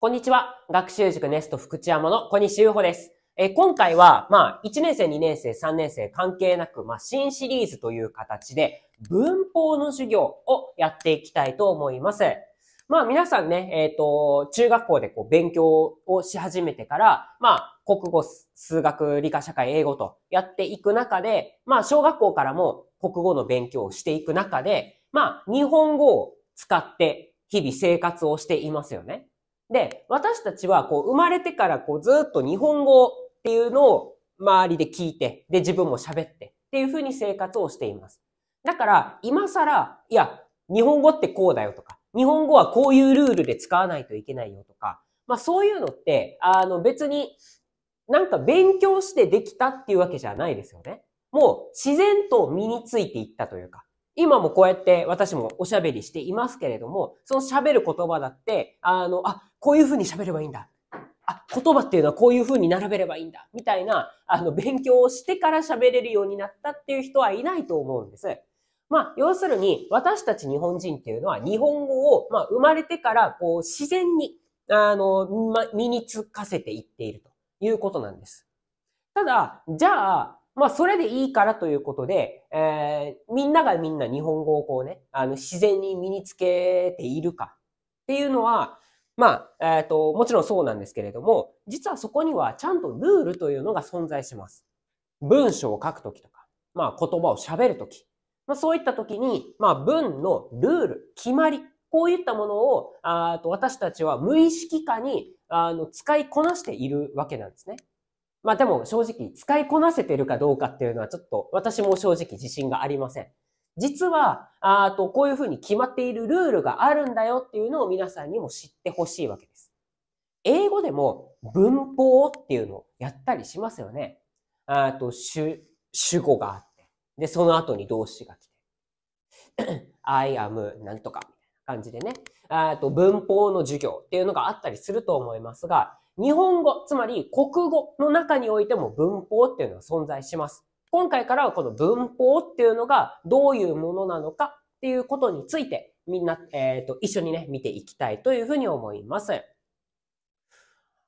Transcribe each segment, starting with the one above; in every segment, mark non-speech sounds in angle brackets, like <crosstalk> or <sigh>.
こんにちは。学習塾ネスト福知山の小西優穂です。え今回は、まあ、1年生、2年生、3年生関係なく、まあ、新シリーズという形で、文法の授業をやっていきたいと思います。まあ、皆さんね、えっ、ー、と、中学校でこう、勉強をし始めてから、まあ、国語、数学、理科、社会、英語とやっていく中で、まあ、小学校からも国語の勉強をしていく中で、まあ、日本語を使って日々生活をしていますよね。で、私たちはこう生まれてからこうずっと日本語っていうのを周りで聞いて、で自分も喋ってっていうふうに生活をしています。だから今更、いや、日本語ってこうだよとか、日本語はこういうルールで使わないといけないよとか、まあそういうのって、あの別になんか勉強してできたっていうわけじゃないですよね。もう自然と身についていったというか、今もこうやって私もおしゃべりしていますけれども、その喋る言葉だって、あの、あ、こういうふうに喋ればいいんだ。あ、言葉っていうのはこういうふうに並べればいいんだ。みたいな、あの、勉強をしてから喋れるようになったっていう人はいないと思うんです。まあ、要するに、私たち日本人っていうのは、日本語を、まあ、生まれてから、こう、自然に、あの、ま、身につかせていっているということなんです。ただ、じゃあ、まあ、それでいいからということで、えー、みんながみんな日本語をこうね、あの、自然に身につけているかっていうのは、まあ、えっ、ー、と、もちろんそうなんですけれども、実はそこにはちゃんとルールというのが存在します。文章を書くときとか、まあ、言葉を喋るとき、まあ、そういったときに、まあ、文のルール、決まり、こういったものを、あと私たちは無意識化にあの使いこなしているわけなんですね。まあでも正直、使いこなせてるかどうかっていうのはちょっと私も正直自信がありません。実は、あと、こういうふうに決まっているルールがあるんだよっていうのを皆さんにも知ってほしいわけです。英語でも文法っていうのをやったりしますよね。あと、主、主語があって、で、その後に動詞が来て、<clears throat> I am なんとかみたいな感じでね、あと、文法の授業っていうのがあったりすると思いますが、日本語、つまり国語の中においても文法っていうのは存在します。今回からはこの文法っていうのがどういうものなのかっていうことについてみんな、えっ、ー、と、一緒にね、見ていきたいというふうに思います。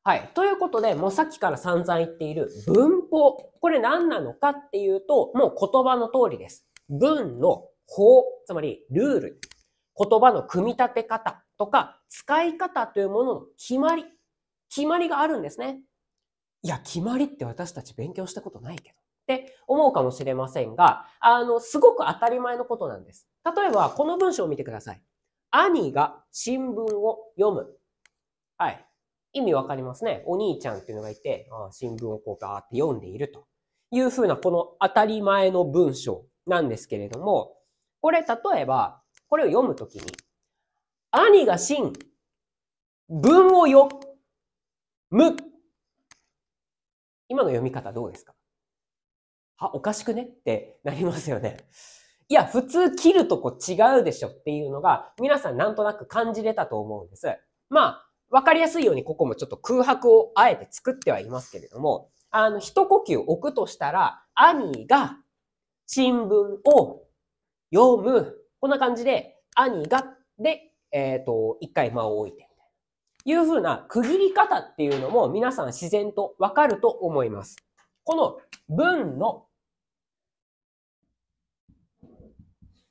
はい。ということで、もうさっきから散々言っている文法。これ何なのかっていうと、もう言葉の通りです。文の法、つまりルール、言葉の組み立て方とか、使い方というものの決まり、決まりがあるんですね。いや、決まりって私たち勉強したことないけど。って思うかもしれませんが、あの、すごく当たり前のことなんです。例えば、この文章を見てください。兄が新聞を読む。はい。意味わかりますね。お兄ちゃんっていうのがいて、あ新聞をこうガーって読んでいるというふうな、この当たり前の文章なんですけれども、これ、例えば、これを読むときに、兄が新、文を読む。今の読み方どうですかは、おかしくねってなりますよね。いや、普通切るとこ違うでしょっていうのが、皆さんなんとなく感じれたと思うんです。まあ、わかりやすいようにここもちょっと空白をあえて作ってはいますけれども、あの、一呼吸置くとしたら、兄が新聞を読む。こんな感じで、兄が、で、えっ、ー、と、一回間を置いて。いうふうな区切り方っていうのも皆さん自然とわかると思います。この文の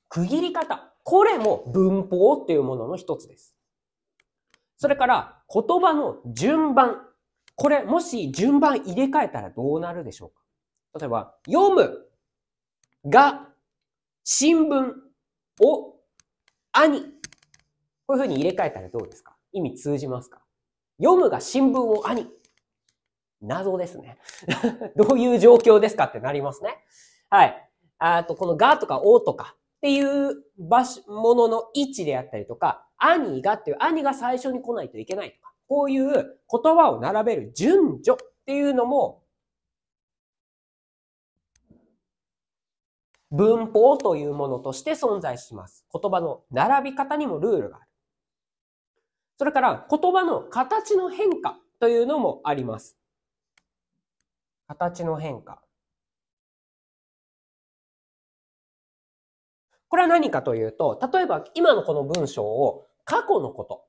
区切り方。これも文法っていうものの一つです。それから、言葉の順番。これ、もし順番入れ替えたらどうなるでしょうか例えば、読む、が、新聞、を、兄。こういうふうに入れ替えたらどうですか意味通じますか読むが新聞を兄。謎ですね。<laughs> どういう状況ですかってなりますね。はい。あと、このがとかおとか、っていう場所、ものの位置であったりとか、兄がっていう、兄が最初に来ないといけないとか、こういう言葉を並べる順序っていうのも、文法というものとして存在します。言葉の並び方にもルールがある。それから言葉の形の変化というのもあります。形の変化。これは何かというと、例えば今のこの文章を過去のこと、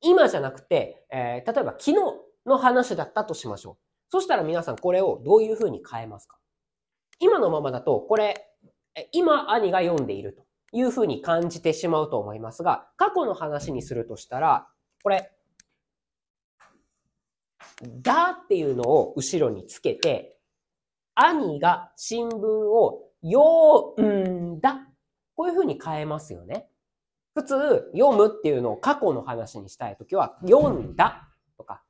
今じゃなくて、えー、例えば昨日の話だったとしましょう。そしたら皆さんこれをどういうふうに変えますか今のままだと、これ、今兄が読んでいるというふうに感じてしまうと思いますが、過去の話にするとしたら、これ、だっていうのを後ろにつけて、兄が新聞を読んだこういうふうに変えますよね。普通、読むっていうのを過去の話にしたいときは、読んだとか、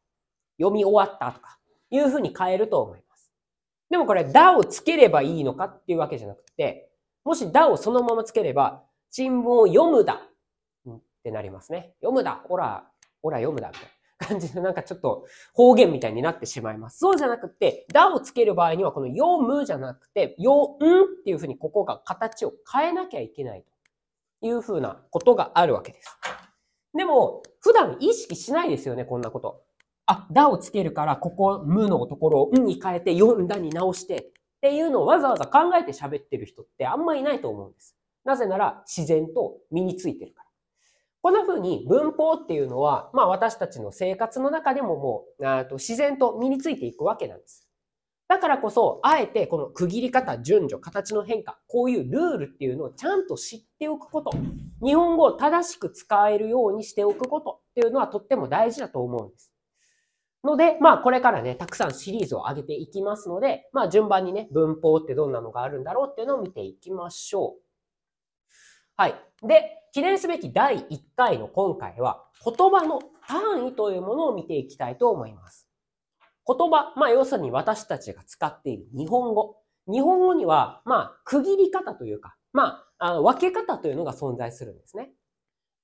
読み終わったとか、いうふうに変えると思います。でもこれ、だをつければいいのかっていうわけじゃなくて、もしだをそのままつければ、新聞を読むだってなりますね。読むだ、ほら、ほら読むだみたいな。感じのなんかちょっと方言みたいになってしまいます。そうじゃなくて、だをつける場合にはこのよむじゃなくて、よんっていうふうにここが形を変えなきゃいけないというふうなことがあるわけです。でも、普段意識しないですよね、こんなこと。あ、だをつけるから、ここ、むのところをんに変えて、読んだに直して、っていうのをわざわざ考えて喋ってる人ってあんまいないと思うんです。なぜなら、自然と身についてるから。こんな風に文法っていうのは、まあ私たちの生活の中でももう、あと自然と身についていくわけなんです。だからこそ、あえてこの区切り方、順序、形の変化、こういうルールっていうのをちゃんと知っておくこと、日本語を正しく使えるようにしておくことっていうのはとっても大事だと思うんです。ので、まあこれからね、たくさんシリーズを上げていきますので、まあ順番にね、文法ってどんなのがあるんだろうっていうのを見ていきましょう。はい。で、記念すべき第1回の今回は、言葉の単位というものを見ていきたいと思います。言葉、まあ要するに私たちが使っている日本語。日本語には、まあ区切り方というか、まあ、あの分け方というのが存在するんですね。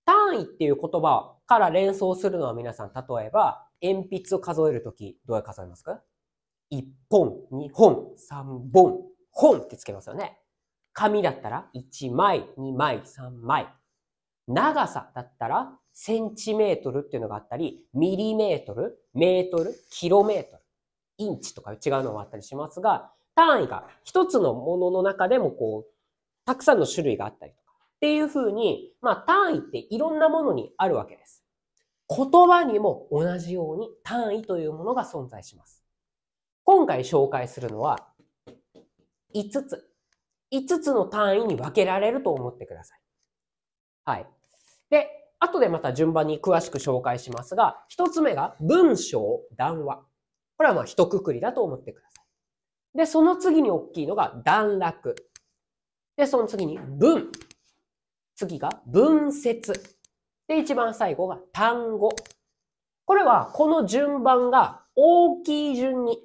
単位っていう言葉から連想するのは皆さん、例えば、鉛筆を数えるとき、どう数えますか ?1 本、2本、3本、本ってつけますよね。紙だったら、1枚、2枚、3枚、長さだったら、センチメートルっていうのがあったり、ミリメートル、メートル、キロメートル、インチとか違うのもあったりしますが、単位が一つのものの中でもこう、たくさんの種類があったりとか、っていうふうに、まあ単位っていろんなものにあるわけです。言葉にも同じように単位というものが存在します。今回紹介するのは5つ。5つの単位に分けられると思ってください。はい。で、後でまた順番に詳しく紹介しますが、一つ目が文章、談話。これはまあ一括りだと思ってください。で、その次に大きいのが段落。で、その次に文。次が文節。で、一番最後が単語。これはこの順番が大きい順に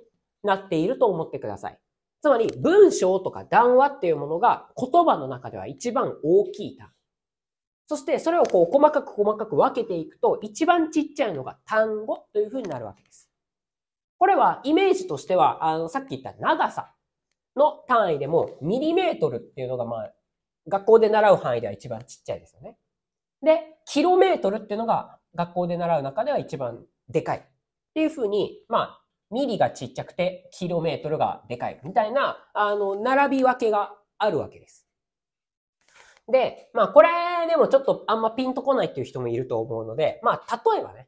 なっていると思ってください。つまり文章とか談話っていうものが言葉の中では一番大きい単語。そしてそれをこう細かく細かく分けていくと、一番ちっちゃいのが単語というふうになるわけです。これはイメージとしては、あの、さっき言った長さの単位でも、ミリメートルっていうのが、まあ、学校で習う範囲では一番ちっちゃいですよね。で、キロメートルっていうのが学校で習う中では一番でかい。っていうふうに、まあ、ミリがちっちゃくて、キロメートルがでかい。みたいな、あの、並び分けがあるわけです。で、まあ、これでもちょっとあんまピンとこないっていう人もいると思うので、まあ、例えばね。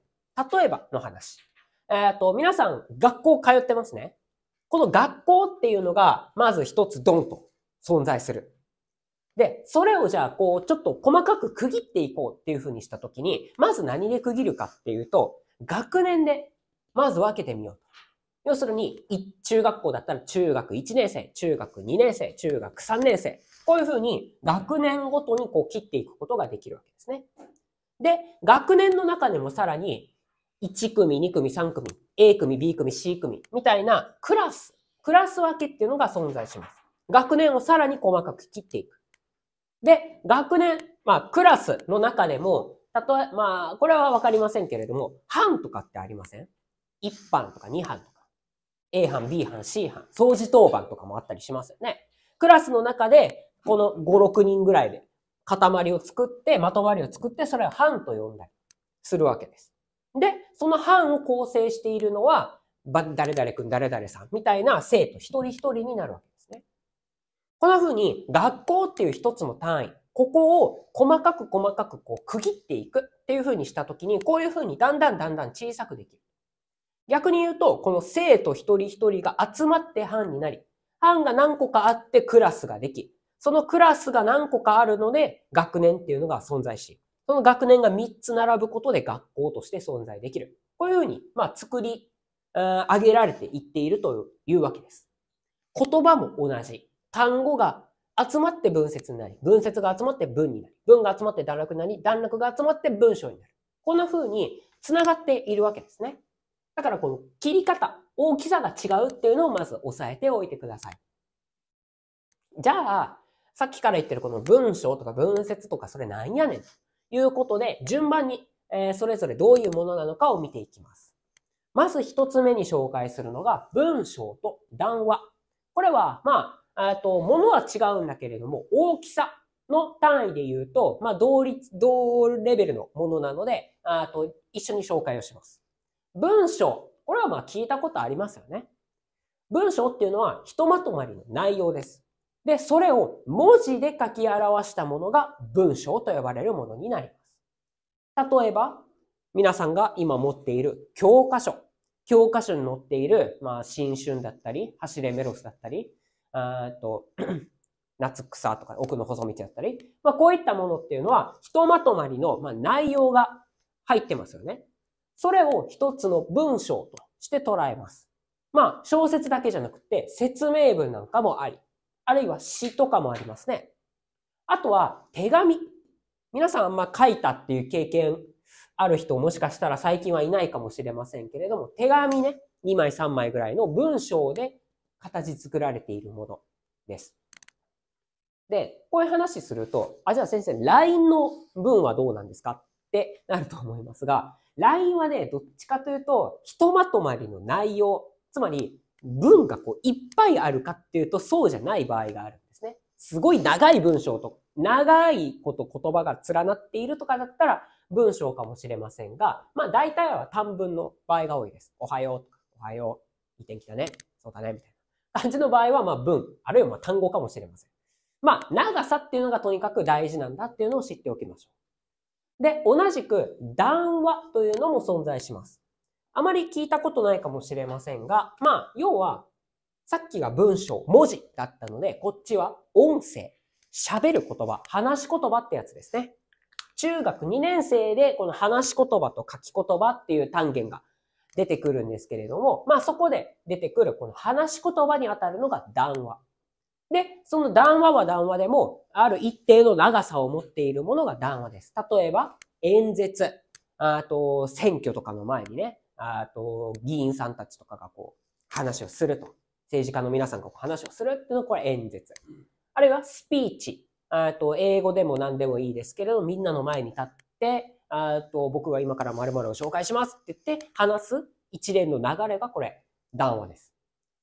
例えばの話。えっ、ー、と、皆さん、学校通ってますね。この学校っていうのが、まず一つドンと存在する。で、それをじゃあ、こう、ちょっと細かく区切っていこうっていうふうにしたときに、まず何で区切るかっていうと、学年で、まず分けてみようと。要するに、中学校だったら中学1年生、中学2年生、中学3年生、こういうふうに学年ごとにこう切っていくことができるわけですね。で、学年の中でもさらに、1組、2組、3組、A 組、B 組、C 組、みたいなクラス、クラス分けっていうのが存在します。学年をさらに細かく切っていく。で、学年、まあ、クラスの中でも、例え、まあ、これはわかりませんけれども、班とかってありません一班とか二班とか、A 班、B 班、C 班、掃除当番とかもあったりしますよね。クラスの中でこの5、6人ぐらいで塊を作って、まとまりを作って、それを班と呼んだりするわけです。で、その班を構成しているのは、誰々君、誰々さんみたいな生徒一人一人になるわけですね。こんな風に学校っていう一つの単位、ここを細かく細かくこう区切っていくっていう風にしたときに、こういう風にだんだんだんだん小さくできる。逆に言うと、この生徒一人一人が集まって班になり、班が何個かあってクラスができ、そのクラスが何個かあるので、学年っていうのが存在し、その学年が3つ並ぶことで学校として存在できる。こういうふうに、まあ、作り上げられていっているというわけです。言葉も同じ。単語が集まって文節になり、文節が集まって文になり、文が集まって段落になり、段落が集まって文章になる。こんな風に繋がっているわけですね。だからこの切り方、大きさが違うっていうのをまず押さえておいてください。じゃあ、さっきから言ってるこの文章とか文節とかそれなんやねんということで、順番に、それぞれどういうものなのかを見ていきます。まず一つ目に紹介するのが文章と談話。これは、まあ、えっと、ものは違うんだけれども、大きさの単位で言うと、まあ、同率、同レベルのものなので、あと、一緒に紹介をします。文章。これはまあ聞いたことありますよね。文章っていうのはひとまとまりの内容です。で、それを文字で書き表したものが文章と呼ばれるものになります。例えば、皆さんが今持っている教科書。教科書に載っている、まあ、新春だったり、走れメロスだったり、あと <clears throat> 夏草とか奥の細道だったり、まあ、こういったものっていうのは、ひとまとまりの、まあ、内容が入ってますよね。それを一つの文章として捉えます。まあ、小説だけじゃなくて、説明文なんかもあり。あるいは詩とかもありますね。あとは手紙。皆さんあんま書いたっていう経験ある人もしかしたら最近はいないかもしれませんけれども、手紙ね、2枚3枚ぐらいの文章で形作られているものです。で、こういう話すると、あ、じゃあ先生、LINE の文はどうなんですかってなると思いますが、LINE はね、どっちかというと、ひとまとまりの内容、つまり文がこういっぱいあるかっていうとそうじゃない場合があるんですね。すごい長い文章と、長いこと言葉が連なっているとかだったら文章かもしれませんが、まあ大体は短文の場合が多いです。おはようとか、おはよう、いい天気だね、そうだね、みたいな感じの場合はまあ文、あるいはまあ単語かもしれません。まあ長さっていうのがとにかく大事なんだっていうのを知っておきましょう。で、同じく談話というのも存在します。あまり聞いたことないかもしれませんが、まあ、要は、さっきが文章、文字だったので、こっちは音声、喋る言葉、話し言葉ってやつですね。中学2年生でこの話し言葉と書き言葉っていう単元が出てくるんですけれども、まあそこで出てくるこの話し言葉にあたるのが談話。で、その談話は談話でも、ある一定の長さを持っているものが談話です。例えば、演説、あと、選挙とかの前にね、あと、議員さんたちとかがこう、話をすると。政治家の皆さんがこう話をするっていうのは、これ演説。あるいはスピーチ。あと、英語でも何でもいいですけれど、みんなの前に立って、あと、僕が今から〇〇を紹介しますって言って、話す一連の流れがこれ、談話です。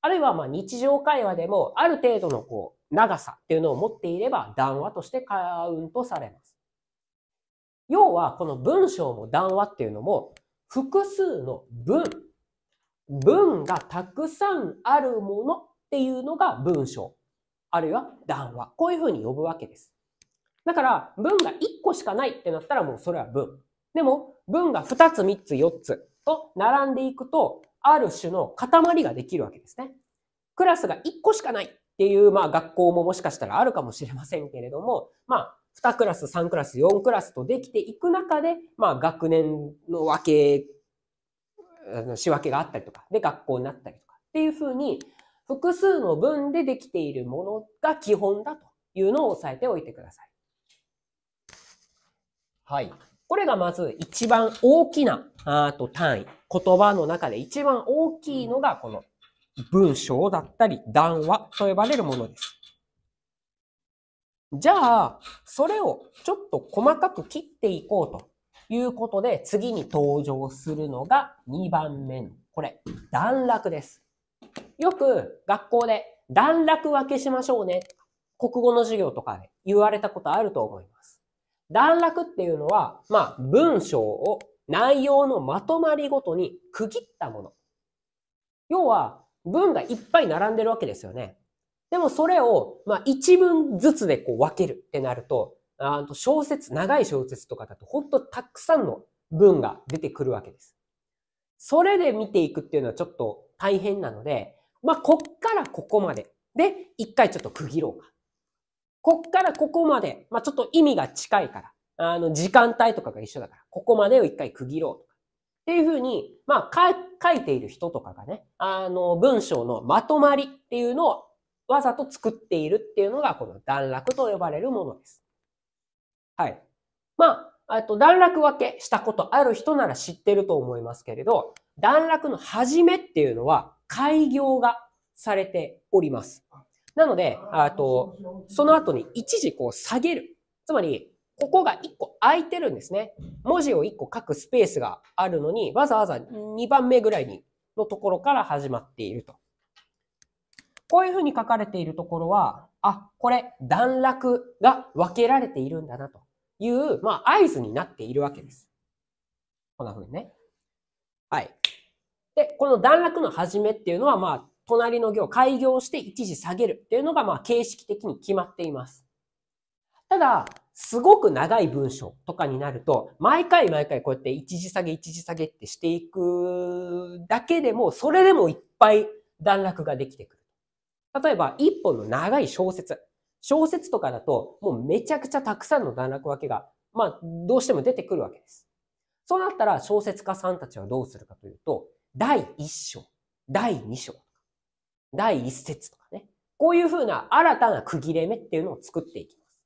あるいは、ま日常会話でも、ある程度のこう、長さっていうのを持っていれば、談話としてカウントされます。要は、この文章も談話っていうのも、複数の文。文がたくさんあるものっていうのが文章。あるいは談話。こういうふうに呼ぶわけです。だから、文が1個しかないってなったらもうそれは文。でも、文が2つ、3つ、4つと並んでいくと、ある種の塊ができるわけですね。クラスが1個しかないっていう、まあ学校ももしかしたらあるかもしれませんけれども、まあ2クラス、3クラス、4クラスとできていく中で、まあ、学年の分け、あの仕分けがあったりとか、で、学校になったりとかっていうふうに、複数の文でできているものが基本だというのを押さえておいてください。はい。これがまず一番大きなあと単位。言葉の中で一番大きいのがこの文章だったり談話と呼ばれるものです。じゃあ、それをちょっと細かく切っていこうということで、次に登場するのが2番目の、これ、段落です。よく学校で段落分けしましょうね。国語の授業とかで言われたことあると思います。段落っていうのは、まあ、文章を内容のまとまりごとに区切ったもの。要は、文がいっぱい並んでるわけですよね。でもそれを、まあ、一文ずつでこう分けるってなると、あの小説、長い小説とかだと、ほんとたくさんの文が出てくるわけです。それで見ていくっていうのはちょっと大変なので、まあ、こっからここまで。で、一回ちょっと区切ろうか。こっからここまで。まあ、ちょっと意味が近いから。あの、時間帯とかが一緒だから。ここまでを一回区切ろうとか。っていうふうに、まあ、書いている人とかがね、あの、文章のまとまりっていうのをわざと作っているっていうのが、この段落と呼ばれるものです。はい。まあ、と段落分けしたことある人なら知ってると思いますけれど、段落の始めっていうのは、開業がされております。なので、あとその後に一時こう下げる。つまり、ここが1個空いてるんですね。文字を1個書くスペースがあるのに、わざわざ2番目ぐらいにのところから始まっていると。こういうふうに書かれているところは、あ、これ、段落が分けられているんだなという、まあ、合図になっているわけです。こんなふうにね。はい。で、この段落の始めっていうのは、まあ、隣の行開業して一時下げるっていうのが、まあ、形式的に決まっています。ただ、すごく長い文章とかになると、毎回毎回こうやって一時下げ、一時下げってしていくだけでも、それでもいっぱい段落ができてくる。例えば、一本の長い小説。小説とかだと、もうめちゃくちゃたくさんの段落分けが、まあ、どうしても出てくるわけです。そうなったら、小説家さんたちはどうするかというと、第一章、第二章、第一節とかね。こういうふうな新たな区切れ目っていうのを作っていきます。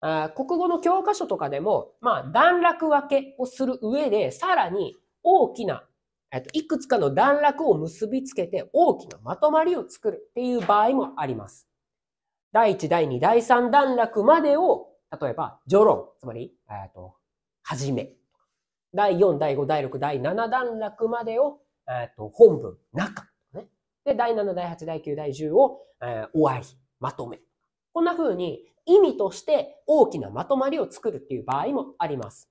あ国語の教科書とかでも、まあ、段落分けをする上で、さらに大きなえっと、いくつかの段落を結びつけて大きなまとまりを作るっていう場合もあります。第1、第2、第3段落までを、例えば、序論、つまり、えっと、はじめ。第4、第5、第6、第7段落までを、えっと、本文、中。ね、で、第7、第8、第9、第10を、えー、終わり、まとめ。こんな風に意味として大きなまとまりを作るっていう場合もあります。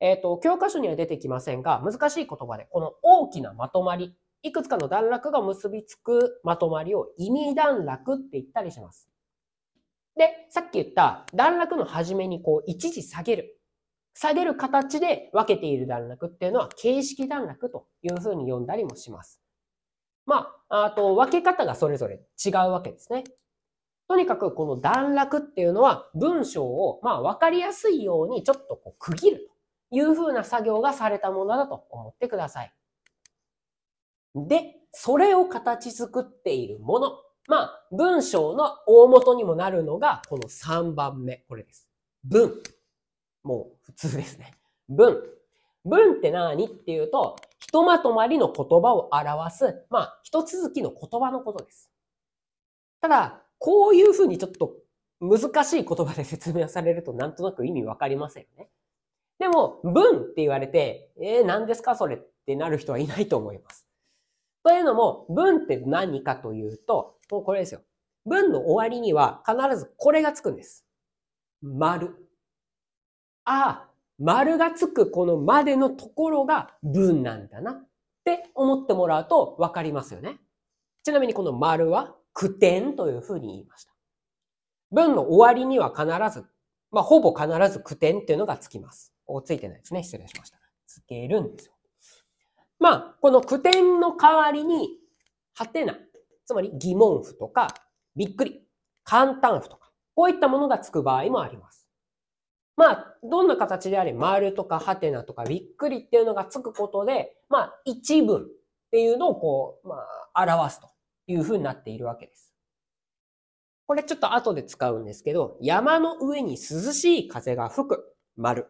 えっ、ー、と、教科書には出てきませんが、難しい言葉で、この大きなまとまり、いくつかの段落が結びつくまとまりを意味段落って言ったりします。で、さっき言った段落の初めにこう一時下げる。下げる形で分けている段落っていうのは形式段落というふうに呼んだりもします。まあ、あと分け方がそれぞれ違うわけですね。とにかくこの段落っていうのは文章をまあわかりやすいようにちょっとこう区切ると。いうふうな作業がされたものだと思ってください。で、それを形作っているもの。まあ、文章の大元にもなるのが、この3番目。これです。文。もう普通ですね。文。文って何っていうと、ひとまとまりの言葉を表す、まあ、ひ続きの言葉のことです。ただ、こういうふうにちょっと難しい言葉で説明されるとなんとなく意味わかりませんよね。でも、文って言われて、えー、何ですかそれってなる人はいないと思います。というのも、文って何かというと、もうこれですよ。文の終わりには必ずこれがつくんです。丸。ああ、丸がつくこのまでのところが文なんだなって思ってもらうとわかりますよね。ちなみにこの丸は句点というふうに言いました。文の終わりには必ず、まあ、ほぼ必ず句点っていうのがつきます。ついてないですね。失礼しました。つけるんですよ。まあ、この句点の代わりに、はてな、つまり疑問符とか、びっくり、簡単符とか、こういったものがつく場合もあります。まあ、どんな形であれ、丸とかはてなとかびっくりっていうのがつくことで、まあ、一文っていうのをこう、まあ、表すというふうになっているわけです。これちょっと後で使うんですけど、山の上に涼しい風が吹く、丸。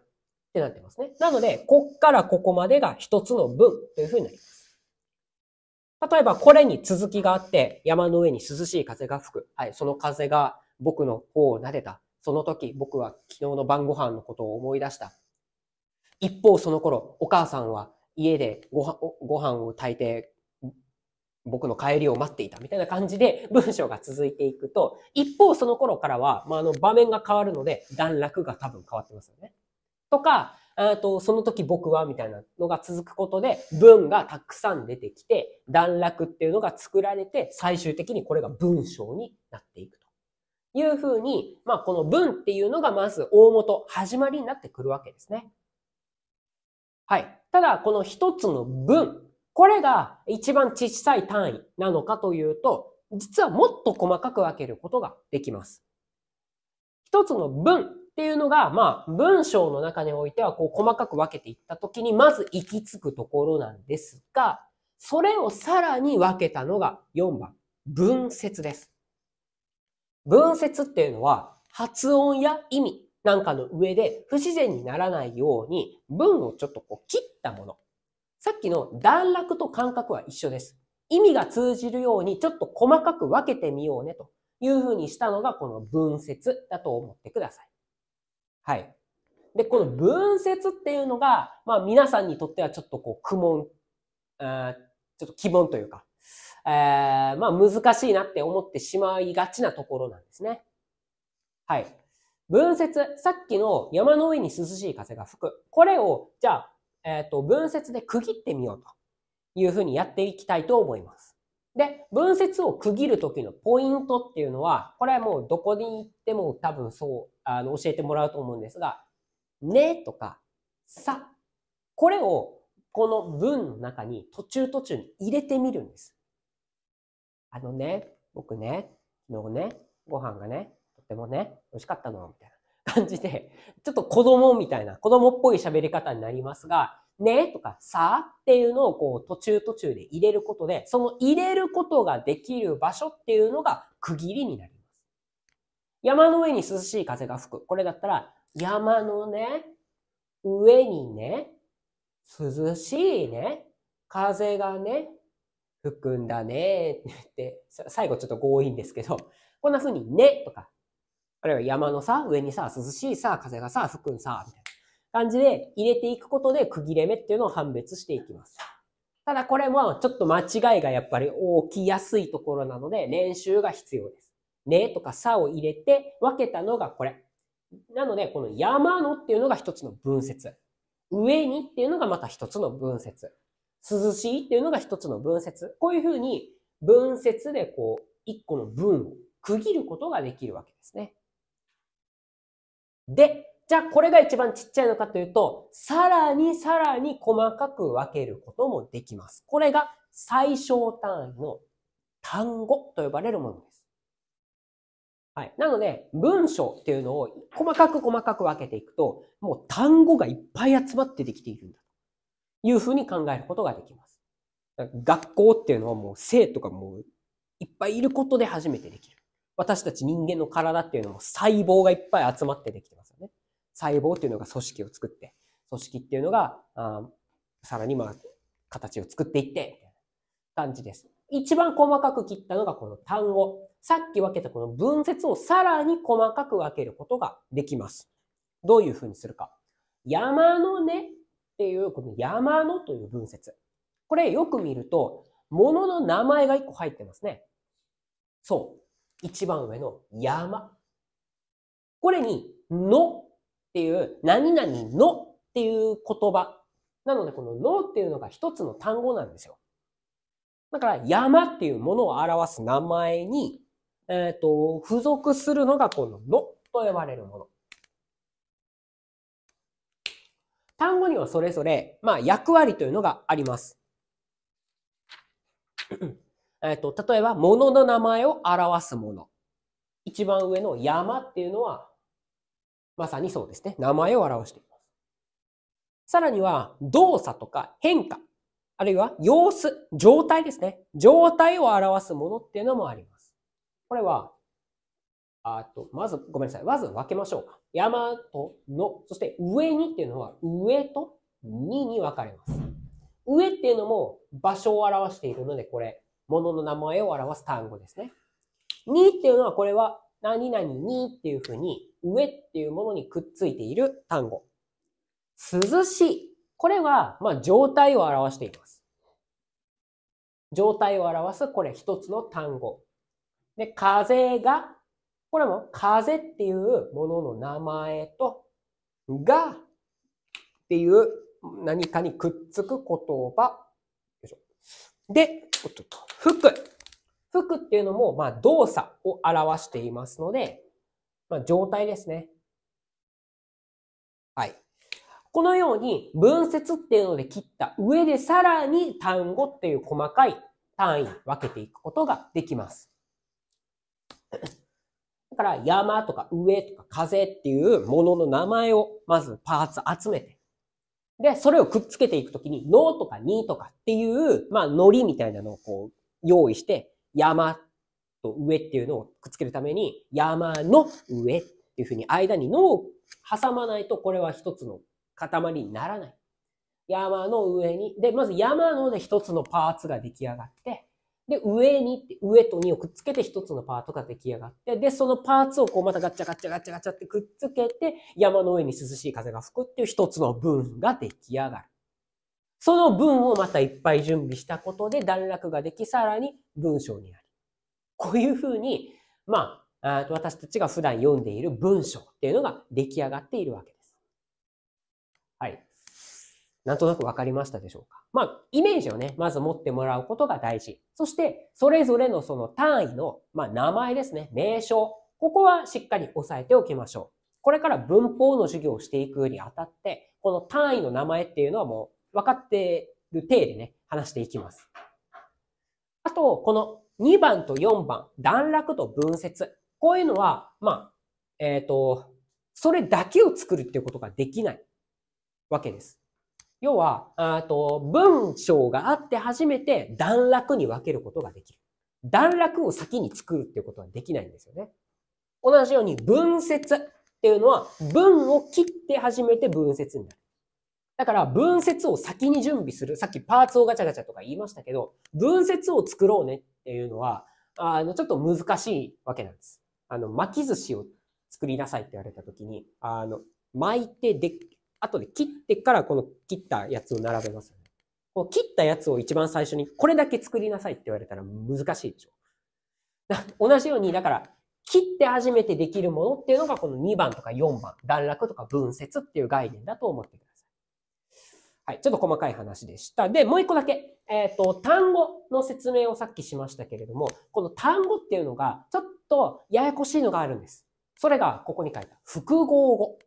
ってなってますね。なので、こっからここまでが一つの文というふうになります。例えば、これに続きがあって、山の上に涼しい風が吹く。はい、その風が僕の方を撫でた。その時、僕は昨日の晩ご飯のことを思い出した。一方、その頃、お母さんは家でごはご飯を炊いて、僕の帰りを待っていたみたいな感じで文章が続いていくと、一方その頃からは、まあ、あの場面が変わるので、段落が多分変わってますよね。とか、えとその時僕はみたいなのが続くことで文がたくさん出てきて段落っていうのが作られて最終的にこれが文章になっていくというふうに、まあ、この文っていうのがまず大元始まりになってくるわけですね。はい。ただこの一つの文これが一番小さい単位なのかというと実はもっと細かく分けることができます。一つの文っていうのが、まあ、文章の中においては、こう、細かく分けていったときに、まず行き着くところなんですが、それをさらに分けたのが4番、文節です。文節っていうのは、発音や意味なんかの上で不自然にならないように、文をちょっとこう切ったもの。さっきの段落と感覚は一緒です。意味が通じるように、ちょっと細かく分けてみようねというふうにしたのが、この文節だと思ってください。はい。で、この分節っていうのが、まあ皆さんにとってはちょっとこう、苦悶、あちょっと疑問というか、えー、まあ難しいなって思ってしまいがちなところなんですね。はい。分節、さっきの山の上に涼しい風が吹く。これを、じゃあ、えっ、ー、と、分節で区切ってみようというふうにやっていきたいと思います。で、文節を区切るときのポイントっていうのは、これはもうどこに行っても多分そう、あの、教えてもらうと思うんですが、ねとか、さ、これをこの文の中に途中途中に入れてみるんです。あのね、僕ね、昨日ね、ご飯がね、とてもね、美味しかったの、みたいな感じで、ちょっと子供みたいな、子供っぽい喋り方になりますが、ねとかさっていうのをこう途中途中で入れることで、その入れることができる場所っていうのが区切りになります。山の上に涼しい風が吹く。これだったら、山のね、上にね、涼しいね、風がね、吹くんだねって言って、最後ちょっと強引ですけど、こんな風にねとか、あるいは山のさ、上にさ、涼しいさ、風がさ、吹くんさ、みたいな。感じで入れていくことで区切れ目っていうのを判別していきます。ただこれもちょっと間違いがやっぱり起きやすいところなので練習が必要です。ねとかさを入れて分けたのがこれ。なのでこの山のっていうのが一つの分節。上にっていうのがまた一つの分節。涼しいっていうのが一つの分節。こういうふうに分節でこう一個の分を区切ることができるわけですね。で、じゃあこれが一番ちっちゃいのかというと、さらにさらに細かく分けることもできます。これが最小単位の単語と呼ばれるものです。はい。なので、文章っていうのを細かく細かく分けていくと、もう単語がいっぱい集まってできているんだというふうに考えることができます。学校っていうのはもう生とかもういっぱいいることで初めてできる。私たち人間の体っていうのも細胞がいっぱい集まってできてますよね。細胞っていうのが組織を作って、組織っていうのが、あさらにまあ、形を作っていって、みたいな感じです。一番細かく切ったのがこの単語。さっき分けたこの文節をさらに細かく分けることができます。どういうふうにするか。山のねっていう、この山のという文節。これよく見ると、物の名前が1個入ってますね。そう。一番上の山。これに、のっていう、何々のっていう言葉。なので、こののっていうのが一つの単語なんですよ。だから、山っていうものを表す名前に、えっ、ー、と、付属するのがこののと呼ばれるもの。単語にはそれぞれ、まあ、役割というのがあります。<coughs> えっと、例えば、物の名前を表すもの。一番上の山っていうのは、まさにそうですね。名前を表しています。さらには、動作とか変化、あるいは様子、状態ですね。状態を表すものっていうのもあります。これは、あと、まず、ごめんなさい。まず分けましょうか。山との、そして上にっていうのは、上とにに分かれます。上っていうのも場所を表しているので、これ、物の名前を表す単語ですね。にっていうのは、これは、何々にっていうふうに上っていうものにくっついている単語。涼しい。これは、まあ、状態を表しています。状態を表す、これ一つの単語。で、風が、これも風っていうものの名前と、がっていう何かにくっつく言葉。で、服。服っていうのも、まあ、動作を表していますので、まあ、状態ですね。はい。このように文節っていうので切った上でさらに単語っていう細かい単位に分けていくことができます。だから山とか上とか風っていうものの名前をまずパーツ集めて、で、それをくっつけていくときに、脳とかにとかっていう、まあ、ノみたいなのをこう用意して、山、と上っていうのをくっつけるために、山の上っていうふうに間にのを挟まないと、これは一つの塊にならない。山の上に。で、まず山ので一つのパーツが出来上がって、で、上に上と2をくっつけて一つのパートが出来上がって、で、そのパーツをこうまたガッチャガッチャガッチャガチャってくっつけて、山の上に涼しい風が吹くっていう一つの文が出来上がる。その文をまたいっぱい準備したことで段落ができ、さらに文章になる。こういうふうに、まあ、私たちが普段読んでいる文章っていうのが出来上がっているわけです。はい。なんとなくわかりましたでしょうかまあ、イメージをね、まず持ってもらうことが大事。そして、それぞれのその単位の、まあ、名前ですね、名称。ここはしっかり押さえておきましょう。これから文法の授業をしていくにあたって、この単位の名前っていうのはもう分かっている体でね、話していきます。あと、この2番と4番、段落と分節。こういうのは、まあ、えっ、ー、と、それだけを作るっていうことができないわけです。要は、あと文章があって初めて段落に分けることができる。段落を先に作るっていうことはできないんですよね。同じように文節っていうのは文を切って初めて文節になる。だから文節を先に準備する。さっきパーツをガチャガチャとか言いましたけど、文節を作ろうねっっていうのは、あの、ちょっと難しいわけなんです。あの、巻き寿司を作りなさいって言われたときに、あの、巻いてで、後で切ってからこの切ったやつを並べます、ね。こう切ったやつを一番最初にこれだけ作りなさいって言われたら難しいでしょ。同じように、だから、切って初めてできるものっていうのがこの2番とか4番、段落とか分節っていう概念だと思ってください。はい、ちょっと細かい話でした。で、もう一個だけ、えっ、ー、と、単語の説明をさっきしましたけれども、この単語っていうのが、ちょっとややこしいのがあるんです。それが、ここに書いた、複合語。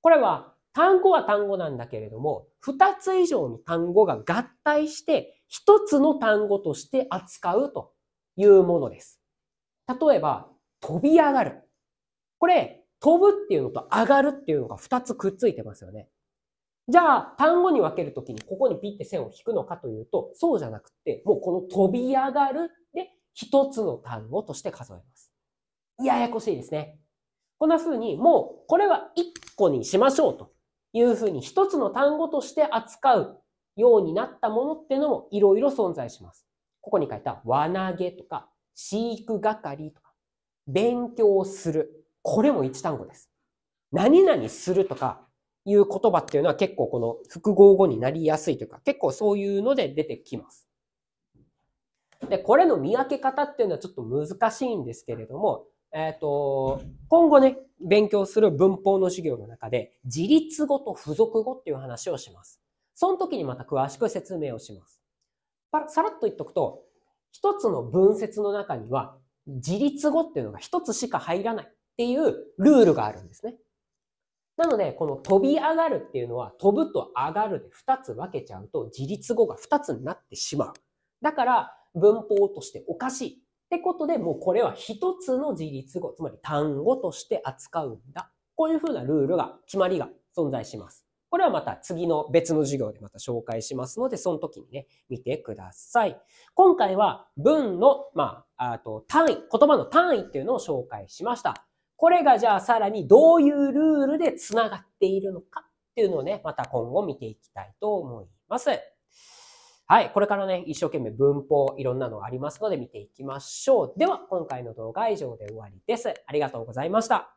これは、単語は単語なんだけれども、二つ以上の単語が合体して、一つの単語として扱うというものです。例えば、飛び上がる。これ、飛ぶっていうのと上がるっていうのが二つくっついてますよね。じゃあ、単語に分けるときに、ここにピッて線を引くのかというと、そうじゃなくて、もうこの飛び上がるで、一つの単語として数えます。ややこしいですね。こんな風に、もう、これは一個にしましょうという風に、一つの単語として扱うようになったものってのも、いろいろ存在します。ここに書いた、輪投げとか、飼育係とか、勉強する。これも一単語です。何々するとか、いう言葉っていうのは結構この複合語になりやすいというか、結構そういうので出てきます。で、これの見分け方っていうのはちょっと難しいんですけれども、えっ、ー、と、今後ね、勉強する文法の授業の中で、自立語と付属語っていう話をします。その時にまた詳しく説明をします。さらっと言っとくと、一つの文節の中には、自立語っていうのが一つしか入らないっていうルールがあるんですね。なので、この飛び上がるっていうのは、飛ぶと上がるで2つ分けちゃうと、自立語が2つになってしまう。だから、文法としておかしい。ってことで、もうこれは1つの自立語、つまり単語として扱うんだ。こういうふうなルールが、決まりが存在します。これはまた次の別の授業でまた紹介しますので、その時にね、見てください。今回は文の、まあ、あと単位、言葉の単位っていうのを紹介しました。これがじゃあさらにどういうルールで繋がっているのかっていうのをね、また今後見ていきたいと思います。はい。これからね、一生懸命文法、いろんなのありますので見ていきましょう。では、今回の動画は以上で終わりです。ありがとうございました。